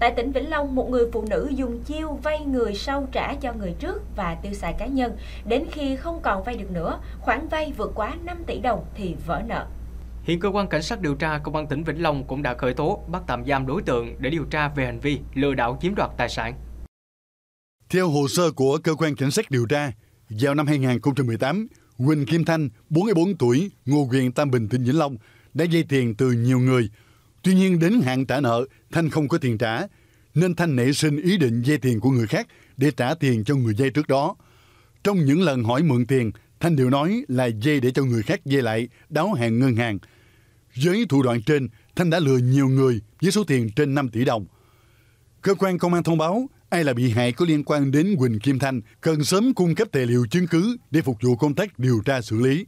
Tại tỉnh Vĩnh Long, một người phụ nữ dùng chiêu vay người sau trả cho người trước và tiêu xài cá nhân. Đến khi không còn vay được nữa, khoản vay vượt quá 5 tỷ đồng thì vỡ nợ. Hiện cơ quan cảnh sát điều tra công an tỉnh Vĩnh Long cũng đã khởi tố, bắt tạm giam đối tượng để điều tra về hành vi lừa đảo chiếm đoạt tài sản. Theo hồ sơ của cơ quan cảnh sát điều tra, vào năm 2018, Huỳnh Kim Thanh, 44 tuổi, ngụ huyện Tam Bình, tỉnh Vĩnh Long, đã dây tiền từ nhiều người Tuy nhiên đến hạn trả nợ, Thanh không có tiền trả, nên Thanh nảy sinh ý định dây tiền của người khác để trả tiền cho người dây trước đó. Trong những lần hỏi mượn tiền, Thanh đều nói là dây để cho người khác dây lại, đáo hạn ngân hàng. Với thủ đoạn trên, Thanh đã lừa nhiều người với số tiền trên 5 tỷ đồng. Cơ quan công an thông báo, ai là bị hại có liên quan đến Quỳnh Kim Thanh cần sớm cung cấp tài liệu chứng cứ để phục vụ công tác điều tra xử lý.